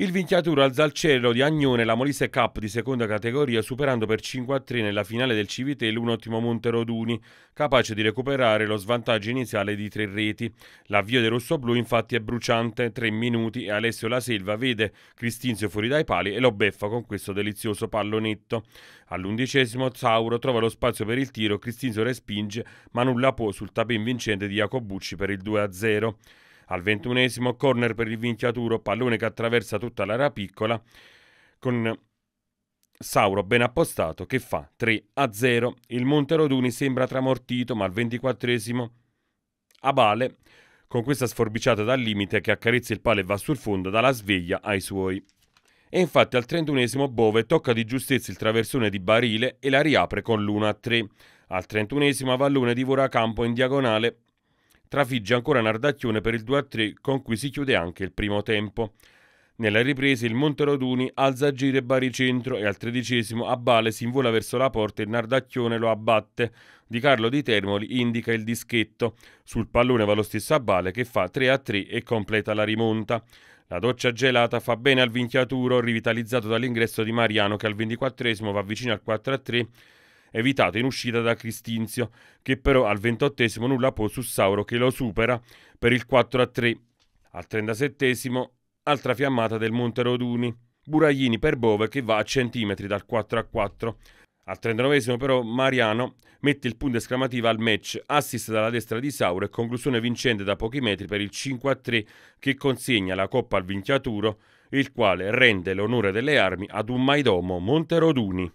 Il Vinchiatura alza al cielo di Agnone la Molise Cup di seconda categoria superando per 5 a 3 nella finale del Civitele un ottimo Monteroduni, capace di recuperare lo svantaggio iniziale di tre reti. L'avvio dei rossoblù infatti è bruciante, 3 minuti e Alessio La Selva vede Cristinzio fuori dai pali e lo beffa con questo delizioso pallonetto. All'undicesimo Zauro trova lo spazio per il tiro, Cristinzio respinge ma nulla può sul tapin vincente di Jacobucci per il 2 a 0. Al ventunesimo corner per il vinciaturo, pallone che attraversa tutta l'area piccola con Sauro ben appostato che fa 3 0. Il Monte Roduni sembra tramortito, ma al ventiquattresimo Abale con questa sforbiciata dal limite che accarezza il palo e va sul fondo dalla sveglia ai suoi. E infatti al 31 Bove tocca di giustezza il traversone di Barile e la riapre con l'1 a 3. Al 31 Vallone divora campo in diagonale trafigge ancora Nardacchione per il 2-3 con cui si chiude anche il primo tempo. Nella ripresa il Monteroduni alza a giro e baricentro e al tredicesimo Abbale si invola verso la porta e Nardacchione lo abbatte. Di Carlo di Termoli indica il dischetto. Sul pallone va lo stesso Abbale che fa 3 a 3 e completa la rimonta. La doccia gelata fa bene al Vinchiaturo, rivitalizzato dall'ingresso di Mariano che al ventiquattresimo va vicino al 4 a 3 evitato in uscita da Cristinzio, che però al ventottesimo nulla può su Sauro che lo supera per il 4 a 3. Al 37 altra fiammata del Monte Roduni. Buraglini per Bove che va a centimetri dal 4 a 4. Al 39 però Mariano mette il punto esclamativo al match, assist dalla destra di Sauro e conclusione vincente da pochi metri per il 5 a 3 che consegna la coppa al vinciaturo, il quale rende l'onore delle armi ad un maidomo Monteroduni.